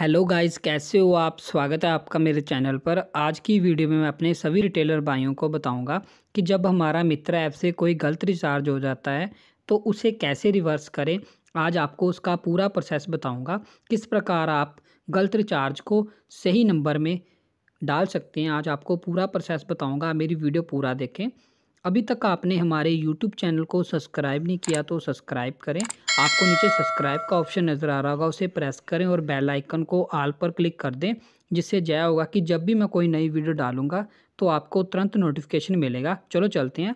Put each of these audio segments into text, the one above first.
hello guys कैसे हो आप स्वागत है आपका मेरे चैनल पर आज की वीडियो में मैं अपने सभी रिटेलर भाइयों को बताऊंगा कि जब हमारा मित्र ऐप से कोई गलत रिचार्ज हो जाता है तो उसे कैसे रिवर्स करें आज आपको उसका पूरा प्रोसेस बताऊंगा किस प्रकार आप गलत रिचार्ज को सही नंबर में डाल सकते हैं आज आपको पूरा प्रोसेस बताऊँगा मेरी वीडियो पूरा देखें अभी तक आपने हमारे YouTube चैनल को सब्सक्राइब नहीं किया तो सब्सक्राइब करें आपको नीचे सब्सक्राइब का ऑप्शन नज़र आ रहा होगा उसे प्रेस करें और बेल आइकन को आल पर क्लिक कर दें जिससे जया होगा कि जब भी मैं कोई नई वीडियो डालूंगा तो आपको तुरंत नोटिफिकेशन मिलेगा चलो चलते हैं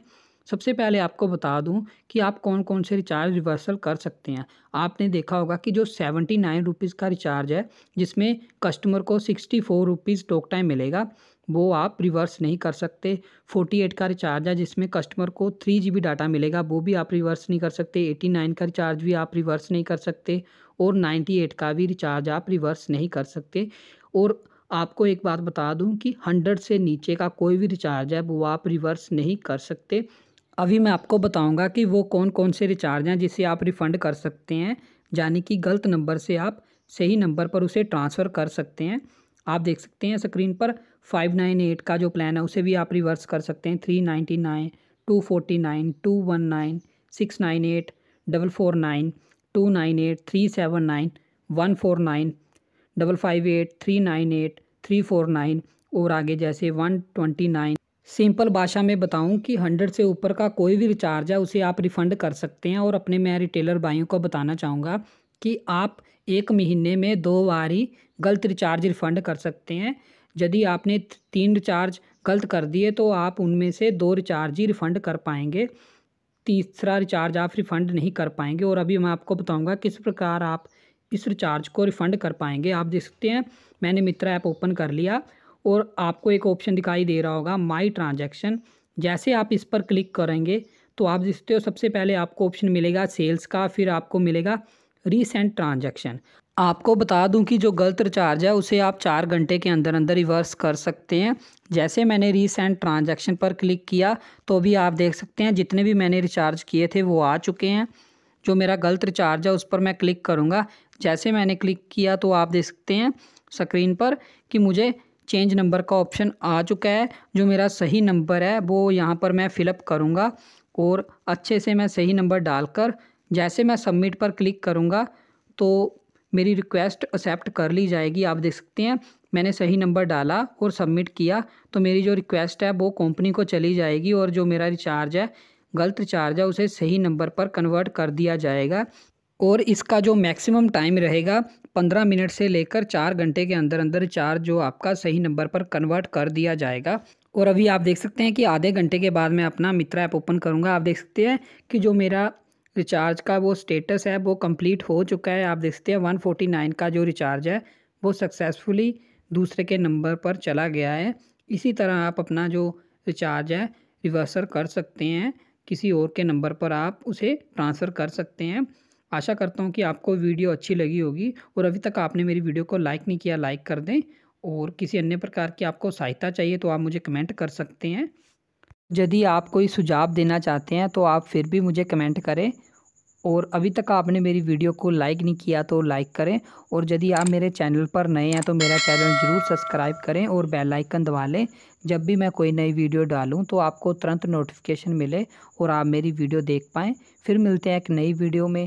सबसे पहले आपको बता दूं कि आप कौन कौन से रिचार्ज रिवर्सल कर सकते हैं आपने देखा होगा कि जो सेवेंटी नाइन रुपीज़ का रिचार्ज है जिसमें कस्टमर को sixty four rupees talk time मिलेगा वो आप रिवर्स नहीं कर सकते फोर्टी एट का रिचार्ज है जिसमें कस्टमर को थ्री जी डाटा मिलेगा वो भी आप रिवर्स नहीं कर सकते एटी नाइन का रिचार्ज भी आप रिवर्स नहीं कर सकते और नाइन्टी एट का भी रिचार्ज आप रिवर्स नहीं कर सकते और आपको एक बात बता दूं कि हंड्रेड से नीचे का कोई भी रिचार्ज है वो आप रिवर्स नहीं कर सकते अभी मैं आपको बताऊंगा कि वो कौन कौन से रिचार्ज हैं जिसे आप रिफ़ंड कर सकते हैं यानी कि गलत नंबर से आप सही नंबर पर उसे ट्रांसफ़र कर सकते हैं आप देख सकते हैं स्क्रीन पर फाइव नाइन एट का जो प्लान है उसे भी आप रिवर्स कर सकते हैं three ninety nine two forty nine two one nine six nine eight double four nine two nine eight three seven nine one four nine double five eight three nine eight three four nine और आगे जैसे one twenty nine simple भाषा में बताऊं कि hundred से ऊपर का कोई भी रिचार्ज है उसे आप रिफ़ंड कर सकते हैं और अपने मैं रिटेलर भाइयों को बताना चाहूँगा कि आप एक महीने में दो बार ही गलत रिचार्ज रिफ़ंड कर सकते हैं यदि आपने तीन रिचार्ज गलत कर दिए तो आप उनमें से दो रिचार्ज ही रिफ़ंड कर पाएंगे तीसरा रिचार्ज आप रिफ़ंड नहीं कर पाएंगे और अभी मैं आपको बताऊँगा किस प्रकार आप इस रिचार्ज को रिफ़ंड कर पाएंगे आप देख सकते हैं मैंने मित्रा ऐप ओपन कर लिया और आपको एक ऑप्शन दिखाई दे रहा होगा माई ट्रांजेक्शन जैसे आप इस पर क्लिक करेंगे तो आप देखते हो सबसे पहले आपको ऑप्शन मिलेगा सेल्स का फिर आपको मिलेगा रीसेंट ट्रांजेक्शन आपको बता दूं कि जो गलत रिचार्ज है उसे आप चार घंटे के अंदर अंदर रिवर्स कर सकते हैं जैसे मैंने रीसेंट ट्रांजेक्शन पर क्लिक किया तो अभी आप देख सकते हैं जितने भी मैंने रिचार्ज किए थे वो आ चुके हैं जो मेरा गलत रिचार्ज है उस पर मैं क्लिक करूँगा जैसे मैंने क्लिक किया तो आप देख सकते हैं स्क्रीन पर कि मुझे चेंज नंबर का ऑप्शन आ चुका है जो मेरा सही नंबर है वो यहाँ पर मैं फ़िलअप करूँगा और अच्छे से मैं सही नंबर डालकर जैसे मैं सबमिट पर क्लिक करूँगा तो मेरी रिक्वेस्ट एक्सेप्ट कर ली जाएगी आप देख सकते हैं मैंने सही नंबर डाला और सबमिट किया तो मेरी जो रिक्वेस्ट है वो कंपनी को चली जाएगी और जो मेरा रिचार्ज है गलत रिचार्ज है उसे सही नंबर पर कन्वर्ट कर दिया जाएगा और इसका जो मैक्सिमम टाइम रहेगा पंद्रह मिनट से लेकर चार घंटे के अंदर अंदर चार जो आपका सही नंबर पर कन्वर्ट कर दिया जाएगा और अभी आप देख सकते हैं कि आधे घंटे के बाद मैं अपना मित्र ऐप ओपन करूँगा आप देख सकते हैं कि जो मेरा रिचार्ज का वो स्टेटस है वो कंप्लीट हो चुका है आप देख सकते हैं वन फोर्टी नाइन का जो रिचार्ज है वो सक्सेसफुली दूसरे के नंबर पर चला गया है इसी तरह आप अपना जो रिचार्ज है रिवर्सल कर सकते हैं किसी और के नंबर पर आप उसे ट्रांसफ़र कर सकते हैं आशा करता हूँ कि आपको वीडियो अच्छी लगी होगी और अभी तक आपने मेरी वीडियो को लाइक नहीं किया लाइक कर दें और किसी अन्य प्रकार की आपको सहायता चाहिए तो आप मुझे कमेंट कर सकते हैं यदि आप कोई सुझाव देना चाहते हैं तो आप फिर भी मुझे कमेंट करें और अभी तक आपने मेरी वीडियो को लाइक नहीं किया तो लाइक करें और यदि आप मेरे चैनल पर नए हैं तो मेरा चैनल ज़रूर सब्सक्राइब करें और बेल आइकन दबा लें जब भी मैं कोई नई वीडियो डालूं तो आपको तुरंत नोटिफिकेशन मिले और आप मेरी वीडियो देख पाएँ फिर मिलते हैं एक नई वीडियो में